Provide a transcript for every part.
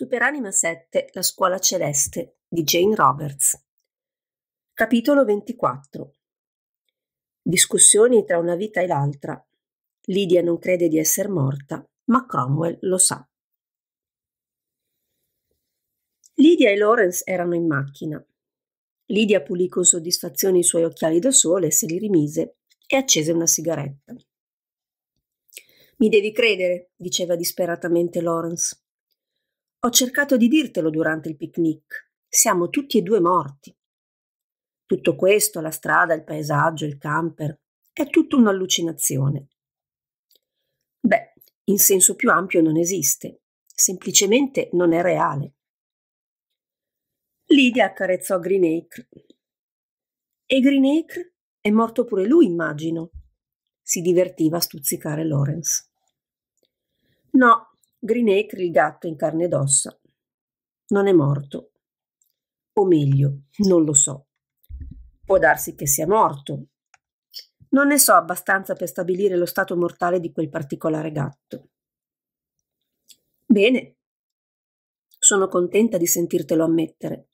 Superanima 7 La scuola celeste di Jane Roberts. Capitolo 24 Discussioni tra una vita e l'altra. Lydia non crede di essere morta, ma Cromwell lo sa. Lydia e Lawrence erano in macchina. Lydia pulì con soddisfazione i suoi occhiali da sole, se li rimise e accese una sigaretta. Mi devi credere, diceva disperatamente Lawrence. Ho cercato di dirtelo durante il picnic. Siamo tutti e due morti. Tutto questo, la strada, il paesaggio, il camper, è tutta un'allucinazione. Beh, in senso più ampio non esiste, semplicemente non è reale. Lydia accarezzò Greenacre. E Greenacre è morto pure lui, immagino. Si divertiva a stuzzicare Lawrence. No, Greenacre il gatto in carne ed ossa. Non è morto. O meglio, non lo so. Può darsi che sia morto. Non ne so abbastanza per stabilire lo stato mortale di quel particolare gatto. Bene. Sono contenta di sentirtelo ammettere.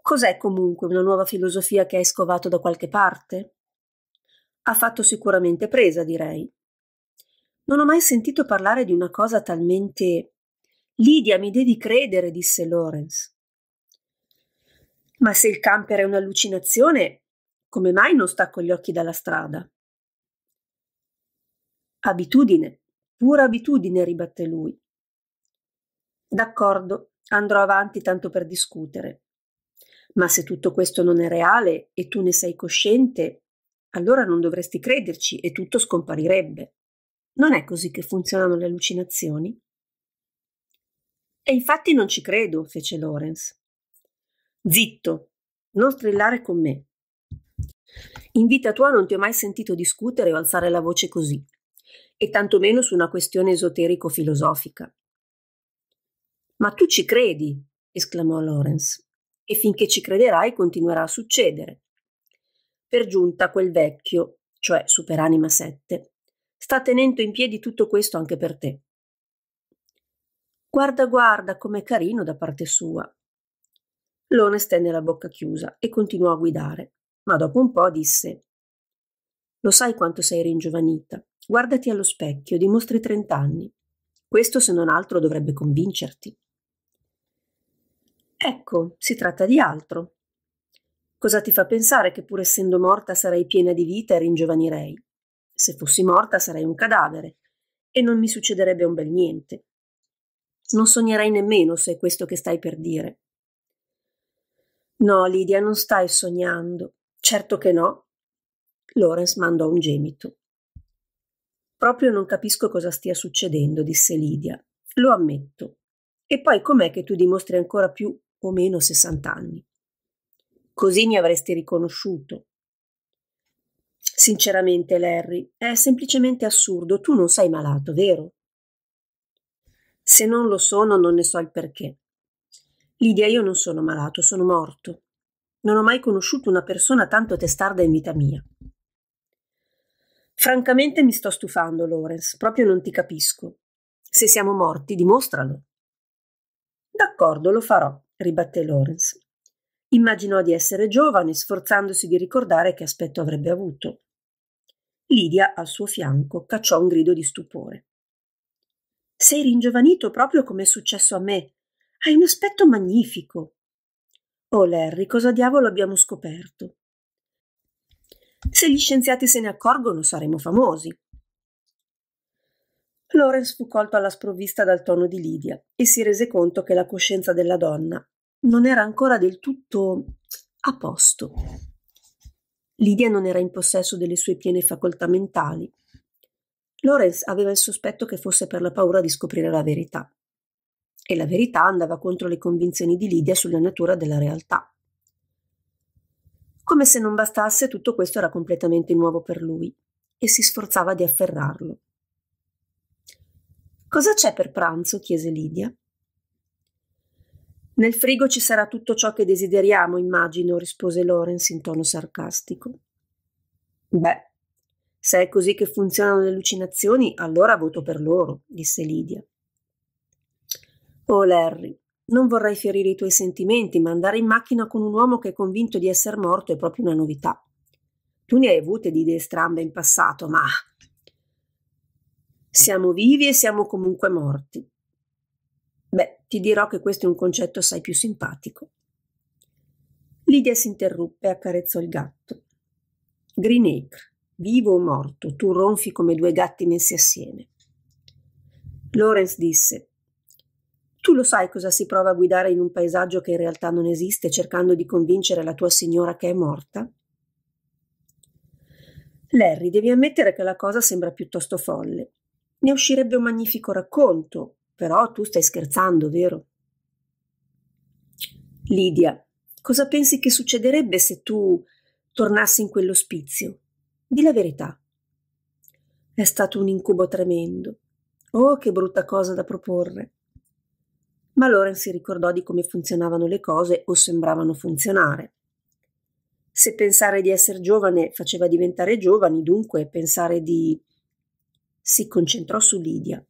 Cos'è comunque una nuova filosofia che hai scovato da qualche parte? Ha fatto sicuramente presa, direi. Non ho mai sentito parlare di una cosa talmente. Lidia, mi devi credere, disse Lawrence. Ma se il camper è un'allucinazione, come mai non sta con gli occhi dalla strada? Abitudine, pura abitudine, ribatté lui. D'accordo, andrò avanti tanto per discutere. Ma se tutto questo non è reale e tu ne sei cosciente, allora non dovresti crederci e tutto scomparirebbe. Non è così che funzionano le allucinazioni? E infatti non ci credo, fece Lawrence. Zitto, non strillare con me. In vita tua non ti ho mai sentito discutere o alzare la voce così, e tantomeno su una questione esoterico-filosofica. Ma tu ci credi, esclamò Lawrence, e finché ci crederai continuerà a succedere. Per giunta quel vecchio, cioè Superanima 7, sta tenendo in piedi tutto questo anche per te. Guarda, guarda, com'è carino da parte sua. Lone stenne la bocca chiusa e continuò a guidare, ma dopo un po' disse Lo sai quanto sei ringiovanita. Guardati allo specchio, dimostri trent'anni. Questo, se non altro, dovrebbe convincerti. Ecco, si tratta di altro. Cosa ti fa pensare che pur essendo morta sarei piena di vita e ringiovanirei? Se fossi morta sarei un cadavere e non mi succederebbe un bel niente. Non sognerei nemmeno se è questo che stai per dire. No, Lidia, non stai sognando. Certo che no. Lawrence mandò un gemito. Proprio non capisco cosa stia succedendo, disse Lidia. Lo ammetto. E poi com'è che tu dimostri ancora più o meno 60 anni? Così mi avresti riconosciuto. Sinceramente, Larry, è semplicemente assurdo. Tu non sei malato, vero? Se non lo sono, non ne so il perché. Lidia, io non sono malato, sono morto. Non ho mai conosciuto una persona tanto testarda in vita mia. Francamente mi sto stufando, Lawrence, proprio non ti capisco. Se siamo morti, dimostralo. D'accordo, lo farò, ribatté Lawrence. Immaginò di essere giovane, sforzandosi di ricordare che aspetto avrebbe avuto. Lidia, al suo fianco, cacciò un grido di stupore. Sei ringiovanito proprio come è successo a me. Hai un aspetto magnifico. Oh, Larry, cosa diavolo abbiamo scoperto? Se gli scienziati se ne accorgono, saremo famosi. Lawrence fu colto alla sprovvista dal tono di Lidia e si rese conto che la coscienza della donna non era ancora del tutto a posto. Lidia non era in possesso delle sue piene facoltà mentali. Lorenz aveva il sospetto che fosse per la paura di scoprire la verità. E la verità andava contro le convinzioni di Lidia sulla natura della realtà. Come se non bastasse, tutto questo era completamente nuovo per lui e si sforzava di afferrarlo. Cosa c'è per pranzo? chiese Lidia. Nel frigo ci sarà tutto ciò che desideriamo, immagino, rispose Lorenz in tono sarcastico. Beh, se è così che funzionano le allucinazioni, allora voto per loro, disse Lydia. Oh, Larry, non vorrei ferire i tuoi sentimenti, ma andare in macchina con un uomo che è convinto di essere morto è proprio una novità. Tu ne hai avute di idee strambe in passato, ma siamo vivi e siamo comunque morti. Beh, ti dirò che questo è un concetto assai più simpatico. Lidia si interruppe e accarezzò il gatto. Greenacre, vivo o morto, tu ronfi come due gatti messi assieme. Lawrence disse: Tu lo sai cosa si prova a guidare in un paesaggio che in realtà non esiste, cercando di convincere la tua signora che è morta? Larry, devi ammettere che la cosa sembra piuttosto folle. Ne uscirebbe un magnifico racconto, però tu stai scherzando, vero? Lidia, cosa pensi che succederebbe se tu tornassi in quell'ospizio? Di la verità. È stato un incubo tremendo. Oh, che brutta cosa da proporre. Ma Loren si ricordò di come funzionavano le cose o sembravano funzionare. Se pensare di essere giovane faceva diventare giovani, dunque pensare di... si concentrò su Lidia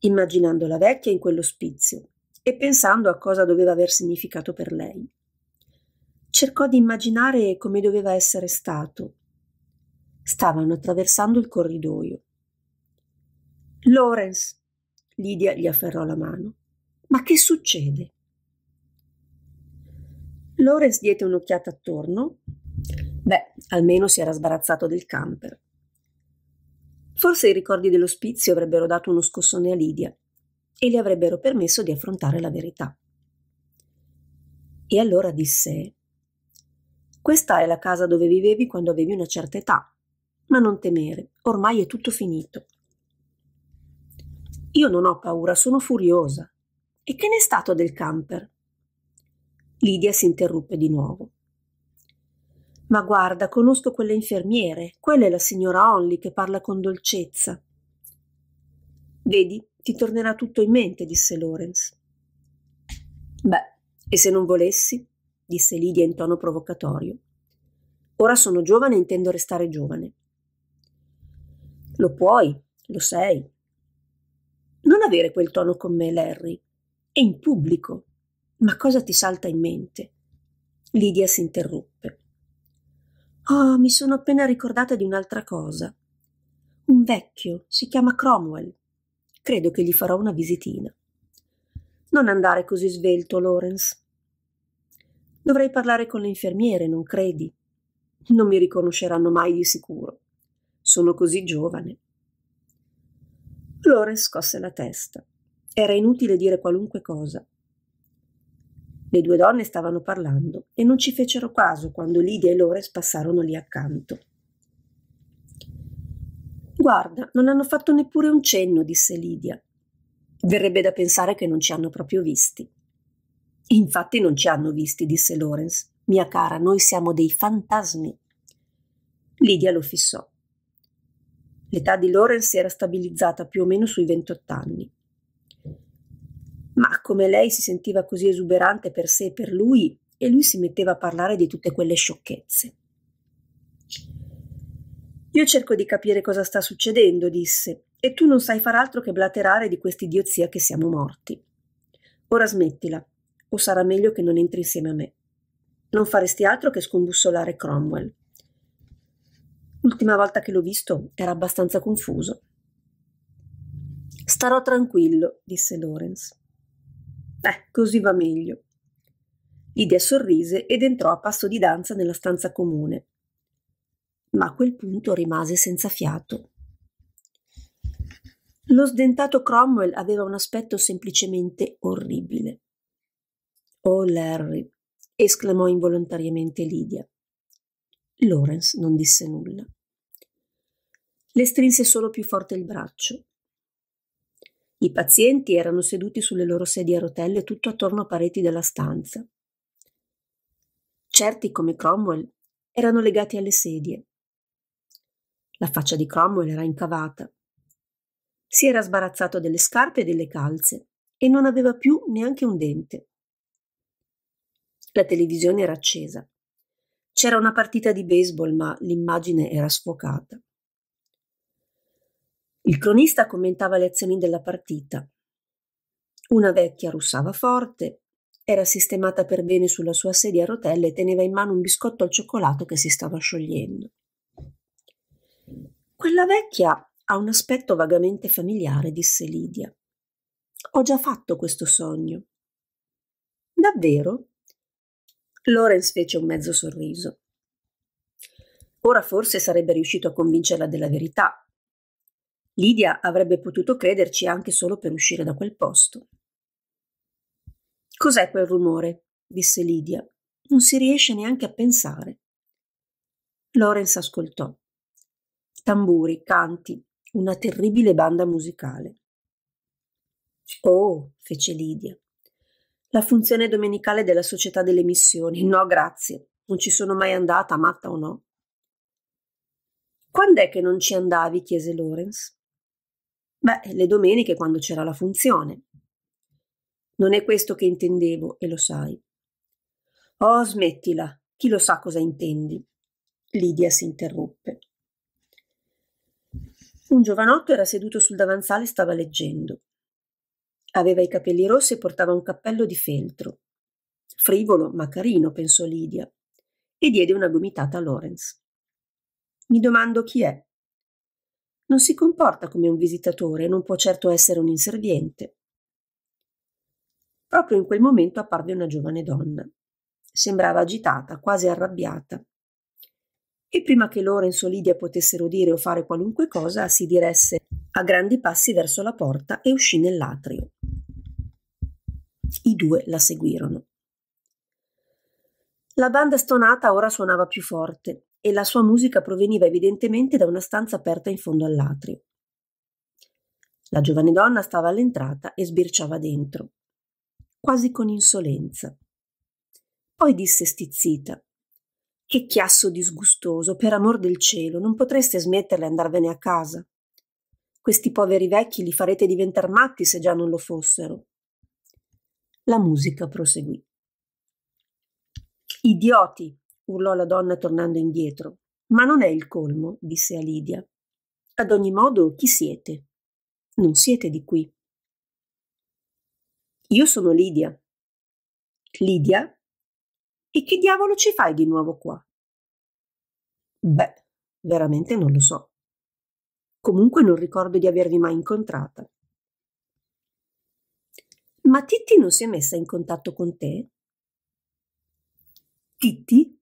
immaginando la vecchia in quell'ospizio e pensando a cosa doveva aver significato per lei. Cercò di immaginare come doveva essere stato. Stavano attraversando il corridoio. Lawrence, Lydia gli afferrò la mano. Ma che succede? Lawrence diede un'occhiata attorno. Beh, almeno si era sbarazzato del camper. Forse i ricordi dell'ospizio avrebbero dato uno scossone a Lidia e le avrebbero permesso di affrontare la verità. E allora disse: Questa è la casa dove vivevi quando avevi una certa età, ma non temere, ormai è tutto finito. Io non ho paura, sono furiosa. E che ne è stato del camper? Lidia si interruppe di nuovo. Ma guarda, conosco quelle infermiere, quella è la signora Only che parla con dolcezza. Vedi, ti tornerà tutto in mente, disse Lawrence. Beh, e se non volessi? disse Lydia in tono provocatorio. Ora sono giovane e intendo restare giovane. Lo puoi, lo sei. Non avere quel tono con me, Larry. È in pubblico. Ma cosa ti salta in mente? Lydia si interruppe. Oh, mi sono appena ricordata di un'altra cosa. Un vecchio, si chiama Cromwell. Credo che gli farò una visitina. Non andare così svelto, Lawrence. Dovrei parlare con le infermiere, non credi? Non mi riconosceranno mai di sicuro. Sono così giovane. Lawrence scosse la testa. Era inutile dire qualunque cosa. Le due donne stavano parlando e non ci fecero caso quando Lidia e Lores passarono lì accanto. Guarda, non hanno fatto neppure un cenno, disse Lidia. Verrebbe da pensare che non ci hanno proprio visti. Infatti non ci hanno visti, disse Lawrence. Mia cara, noi siamo dei fantasmi. Lidia lo fissò. L'età di Lawrence era stabilizzata più o meno sui 28 anni. Ma come lei si sentiva così esuberante per sé e per lui, e lui si metteva a parlare di tutte quelle sciocchezze. Io cerco di capire cosa sta succedendo, disse, e tu non sai far altro che blaterare di quest'idiozia che siamo morti. Ora smettila, o sarà meglio che non entri insieme a me. Non faresti altro che scombussolare Cromwell. L'ultima volta che l'ho visto era abbastanza confuso. Starò tranquillo, disse Lawrence. Eh, così va meglio. Lidia sorrise ed entrò a passo di danza nella stanza comune. Ma a quel punto rimase senza fiato. Lo sdentato Cromwell aveva un aspetto semplicemente orribile. Oh, Larry! esclamò involontariamente Lydia. Lawrence non disse nulla. Le strinse solo più forte il braccio. I pazienti erano seduti sulle loro sedie a rotelle tutto attorno a pareti della stanza. Certi come Cromwell erano legati alle sedie. La faccia di Cromwell era incavata. Si era sbarazzato delle scarpe e delle calze e non aveva più neanche un dente. La televisione era accesa. C'era una partita di baseball, ma l'immagine era sfocata. Il cronista commentava le azioni della partita. Una vecchia russava forte, era sistemata per bene sulla sua sedia a rotelle e teneva in mano un biscotto al cioccolato che si stava sciogliendo. Quella vecchia ha un aspetto vagamente familiare, disse Lidia. Ho già fatto questo sogno. Davvero? Lawrence fece un mezzo sorriso. Ora forse sarebbe riuscito a convincerla della verità, Lidia avrebbe potuto crederci anche solo per uscire da quel posto. Cos'è quel rumore? disse Lidia. Non si riesce neanche a pensare. Lawrence ascoltò. Tamburi, canti, una terribile banda musicale. Oh, fece Lidia. La funzione domenicale della Società delle Missioni. No, grazie. Non ci sono mai andata, matta o no. Quando è che non ci andavi? chiese Lawrence. Beh, le domeniche quando c'era la funzione. Non è questo che intendevo, e lo sai. Oh, smettila, chi lo sa cosa intendi. Lidia si interruppe. Un giovanotto era seduto sul davanzale e stava leggendo. Aveva i capelli rossi e portava un cappello di feltro. Frivolo, ma carino, pensò Lidia, e diede una gomitata a Lorenz. Mi domando chi è, non si comporta come un visitatore, non può certo essere un inserviente. Proprio in quel momento apparve una giovane donna. Sembrava agitata, quasi arrabbiata. E prima che Lorenzo o Lidia potessero dire o fare qualunque cosa, si diresse a grandi passi verso la porta e uscì nell'atrio. I due la seguirono. La banda stonata ora suonava più forte e la sua musica proveniva evidentemente da una stanza aperta in fondo all'atrio. La giovane donna stava all'entrata e sbirciava dentro, quasi con insolenza. Poi disse stizzita: Che chiasso disgustoso, per amor del cielo, non potreste smetterle e andarvene a casa. Questi poveri vecchi li farete diventare matti se già non lo fossero. La musica proseguì. Idioti, urlò la donna tornando indietro. Ma non è il colmo, disse a Lidia. Ad ogni modo, chi siete? Non siete di qui. Io sono Lidia. Lidia? E che diavolo ci fai di nuovo qua? Beh, veramente non lo so. Comunque non ricordo di avervi mai incontrata. Ma Titti non si è messa in contatto con te? Titti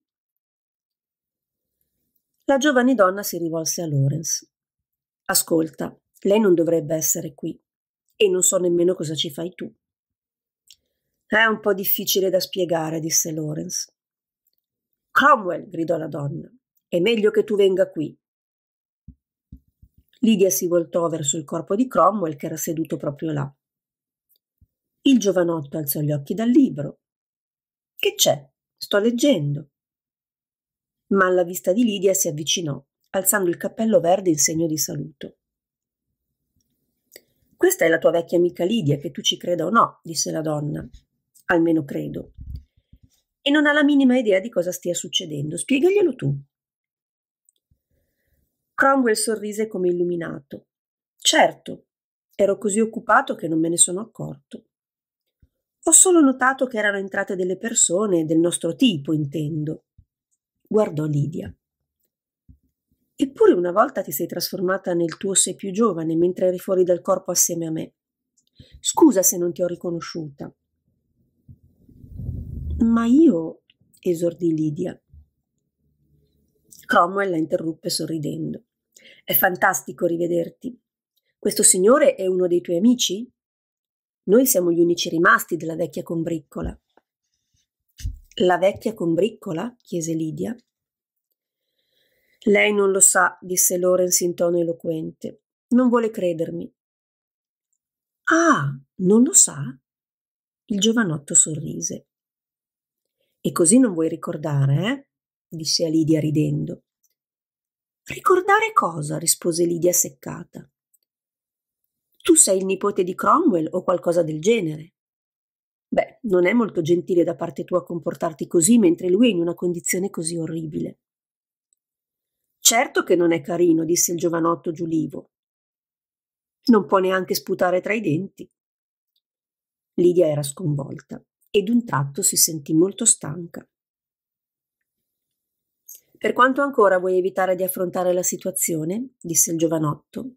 la giovane donna si rivolse a Lawrence. Ascolta, lei non dovrebbe essere qui e non so nemmeno cosa ci fai tu. È un po' difficile da spiegare, disse Lawrence. Cromwell, gridò la donna, è meglio che tu venga qui. Lydia si voltò verso il corpo di Cromwell che era seduto proprio là. Il giovanotto alzò gli occhi dal libro. Che c'è? Sto leggendo ma alla vista di Lidia si avvicinò, alzando il cappello verde in segno di saluto. Questa è la tua vecchia amica Lidia, che tu ci creda o no, disse la donna. Almeno credo. E non ha la minima idea di cosa stia succedendo. Spiegaglielo tu. Cromwell sorrise come illuminato. Certo, ero così occupato che non me ne sono accorto. Ho solo notato che erano entrate delle persone del nostro tipo, intendo guardò Lidia. Eppure una volta ti sei trasformata nel tuo sé più giovane mentre eri fuori dal corpo assieme a me. Scusa se non ti ho riconosciuta. Ma io, esordì Lidia. Cromwell la interruppe sorridendo. È fantastico rivederti. Questo signore è uno dei tuoi amici? Noi siamo gli unici rimasti della vecchia combriccola. La vecchia combriccola? chiese Lidia. Lei non lo sa, disse Lawrence in tono eloquente. Non vuole credermi. Ah, non lo sa? Il giovanotto sorrise. E così non vuoi ricordare, eh? disse a Lidia ridendo. Ricordare cosa? rispose Lidia seccata. Tu sei il nipote di Cromwell o qualcosa del genere. Beh, non è molto gentile da parte tua comportarti così mentre lui è in una condizione così orribile. Certo che non è carino, disse il giovanotto giulivo. Non può neanche sputare tra i denti. Lidia era sconvolta e d'un tratto si sentì molto stanca. Per quanto ancora vuoi evitare di affrontare la situazione, disse il giovanotto,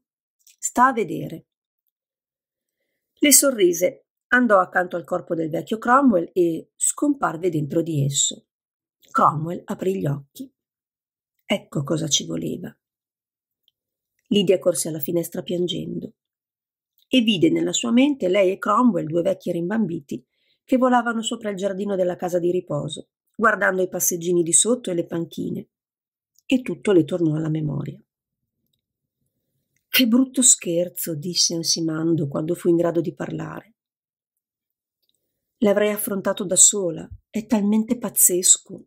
sta a vedere. Le sorrise andò accanto al corpo del vecchio Cromwell e scomparve dentro di esso. Cromwell aprì gli occhi. Ecco cosa ci voleva. Lydia corse alla finestra piangendo e vide nella sua mente lei e Cromwell, due vecchi rimbambiti, che volavano sopra il giardino della casa di riposo, guardando i passeggini di sotto e le panchine. E tutto le tornò alla memoria. Che brutto scherzo, disse ansimando quando fu in grado di parlare. L'avrei affrontato da sola, è talmente pazzesco.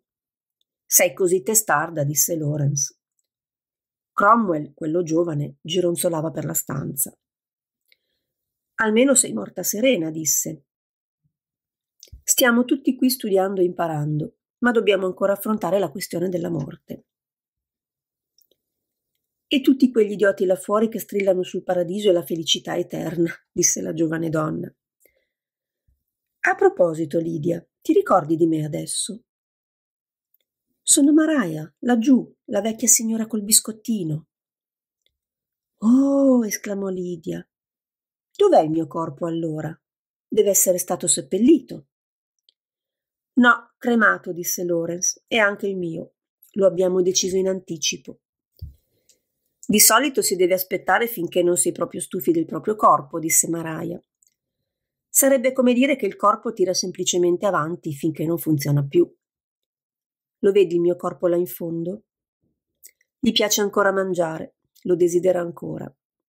Sei così testarda, disse Lawrence. Cromwell, quello giovane, gironzolava per la stanza. Almeno sei morta serena, disse. Stiamo tutti qui studiando e imparando, ma dobbiamo ancora affrontare la questione della morte. E tutti quegli idioti là fuori che strillano sul paradiso e la felicità eterna, disse la giovane donna. A proposito, Lidia, ti ricordi di me adesso? Sono Maraia, laggiù, la vecchia signora col biscottino. Oh, esclamò Lidia. Dov'è il mio corpo allora? Deve essere stato seppellito. No, cremato, disse Lorenz, e anche il mio. Lo abbiamo deciso in anticipo. Di solito si deve aspettare finché non si è proprio stufi del proprio corpo, disse Maraia. Sarebbe come dire che il corpo tira semplicemente avanti finché non funziona più. Lo vedi il mio corpo là in fondo? Gli piace ancora mangiare, lo desidera ancora,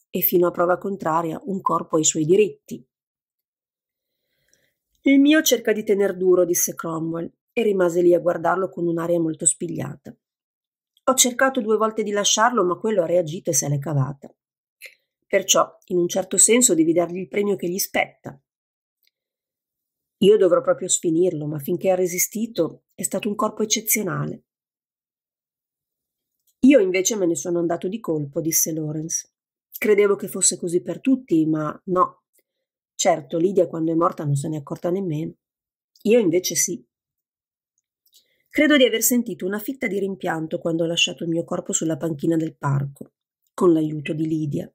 e fino a prova contraria un corpo ha i suoi diritti. Il mio cerca di tener duro, disse Cromwell, e rimase lì a guardarlo con un'aria molto spigliata. Ho cercato due volte di lasciarlo, ma quello ha reagito e se l'è cavata. Perciò, in un certo senso, devi dargli il premio che gli spetta. Io dovrò proprio sfinirlo, ma finché ha resistito è stato un corpo eccezionale. Io invece me ne sono andato di colpo, disse Lawrence. Credevo che fosse così per tutti, ma no. Certo, Lydia quando è morta non se ne è accorta nemmeno. Io invece sì. Credo di aver sentito una fitta di rimpianto quando ho lasciato il mio corpo sulla panchina del parco, con l'aiuto di Lydia.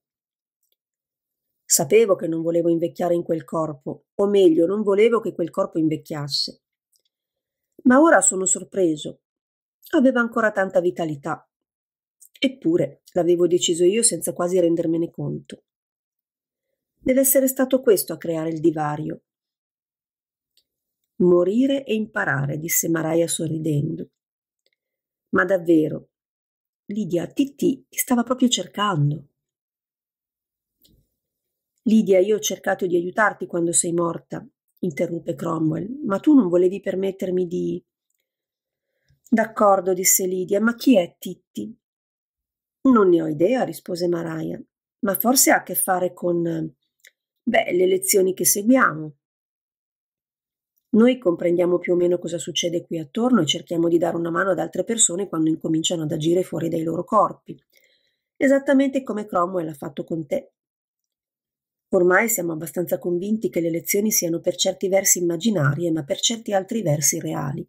Sapevo che non volevo invecchiare in quel corpo, o meglio, non volevo che quel corpo invecchiasse. Ma ora sono sorpreso. Aveva ancora tanta vitalità. Eppure l'avevo deciso io senza quasi rendermene conto. Deve essere stato questo a creare il divario. Morire e imparare, disse Maraia sorridendo. Ma davvero, Lidia, Titti ti stava proprio cercando. Lidia, io ho cercato di aiutarti quando sei morta, interruppe Cromwell, ma tu non volevi permettermi di. D'accordo, disse Lidia, ma chi è Titti? Non ne ho idea, rispose Maria, ma forse ha a che fare con. beh, le lezioni che seguiamo. Noi comprendiamo più o meno cosa succede qui attorno e cerchiamo di dare una mano ad altre persone quando incominciano ad agire fuori dai loro corpi. Esattamente come Cromwell ha fatto con te. Ormai siamo abbastanza convinti che le lezioni siano per certi versi immaginarie, ma per certi altri versi reali.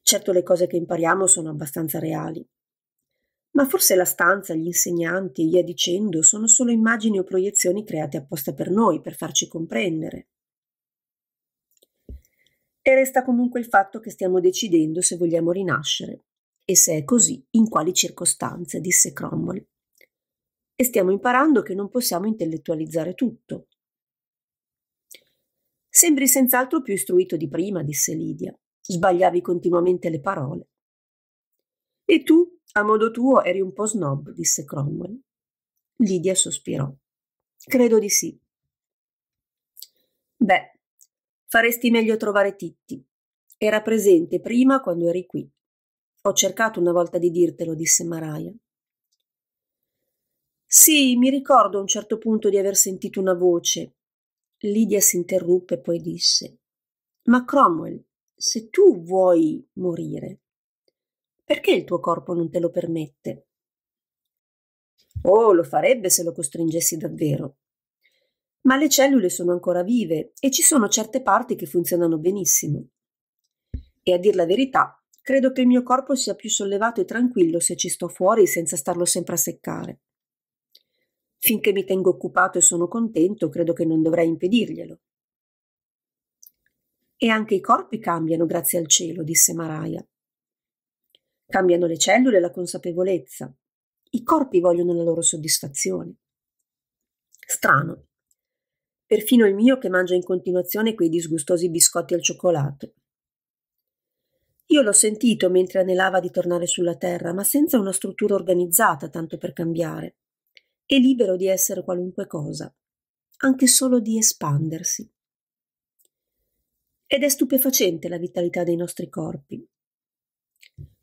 Certo le cose che impariamo sono abbastanza reali, ma forse la stanza, gli insegnanti e via dicendo sono solo immagini o proiezioni create apposta per noi, per farci comprendere. E resta comunque il fatto che stiamo decidendo se vogliamo rinascere e se è così, in quali circostanze, disse Cromwell e stiamo imparando che non possiamo intellettualizzare tutto. Sembri senz'altro più istruito di prima, disse Lidia. Sbagliavi continuamente le parole. E tu, a modo tuo, eri un po' snob, disse Cromwell. Lidia sospirò. Credo di sì. Beh, faresti meglio trovare Titti. Era presente prima quando eri qui. Ho cercato una volta di dirtelo, disse Maria. Sì, mi ricordo a un certo punto di aver sentito una voce. Lydia si interruppe e poi disse: Ma Cromwell, se tu vuoi morire, perché il tuo corpo non te lo permette? Oh, lo farebbe se lo costringessi davvero. Ma le cellule sono ancora vive e ci sono certe parti che funzionano benissimo. E a dir la verità, credo che il mio corpo sia più sollevato e tranquillo se ci sto fuori senza starlo sempre a seccare. Finché mi tengo occupato e sono contento, credo che non dovrei impedirglielo. E anche i corpi cambiano, grazie al cielo, disse Maraia. Cambiano le cellule e la consapevolezza. I corpi vogliono la loro soddisfazione. Strano. Perfino il mio che mangia in continuazione quei disgustosi biscotti al cioccolato. Io l'ho sentito mentre anelava di tornare sulla Terra, ma senza una struttura organizzata tanto per cambiare è libero di essere qualunque cosa, anche solo di espandersi. Ed è stupefacente la vitalità dei nostri corpi.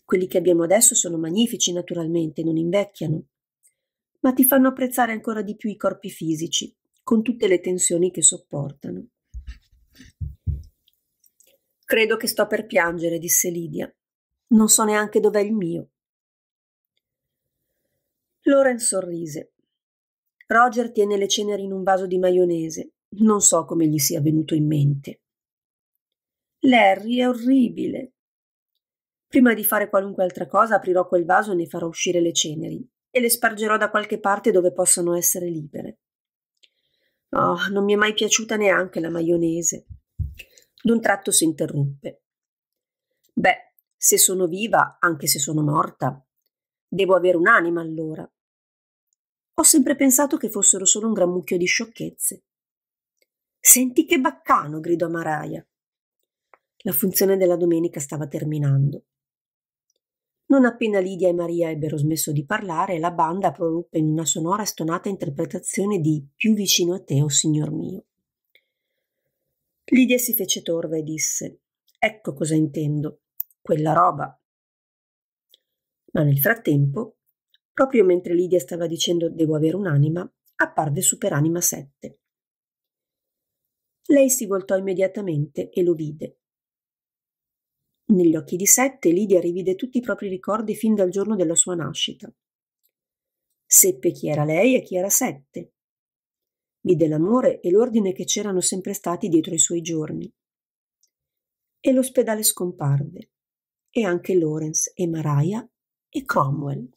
Quelli che abbiamo adesso sono magnifici naturalmente, non invecchiano, ma ti fanno apprezzare ancora di più i corpi fisici, con tutte le tensioni che sopportano. Credo che sto per piangere, disse Lidia. Non so neanche dov'è il mio. Loren sorrise. Roger tiene le ceneri in un vaso di maionese. Non so come gli sia venuto in mente. Larry è orribile. Prima di fare qualunque altra cosa aprirò quel vaso e ne farò uscire le ceneri e le spargerò da qualche parte dove possano essere libere. Oh, non mi è mai piaciuta neanche la maionese. D'un tratto si interruppe. Beh, se sono viva, anche se sono morta, devo avere un'anima allora. Ho sempre pensato che fossero solo un gran mucchio di sciocchezze. Senti che baccano! gridò Maraia. La funzione della domenica stava terminando. Non appena Lidia e Maria ebbero smesso di parlare, la banda proruppe in una sonora e stonata interpretazione di Più vicino a te, o oh signor mio. Lidia si fece torva e disse: Ecco cosa intendo, quella roba. Ma nel frattempo Proprio mentre Lidia stava dicendo devo avere un'anima, apparve Superanima 7. Lei si voltò immediatamente e lo vide. Negli occhi di Sette, Lidia rivide tutti i propri ricordi fin dal giorno della sua nascita. Seppe chi era lei e chi era Sette. Vide l'amore e l'ordine che c'erano sempre stati dietro i suoi giorni. E l'ospedale scomparve, e anche Lawrence e Maria e Cromwell.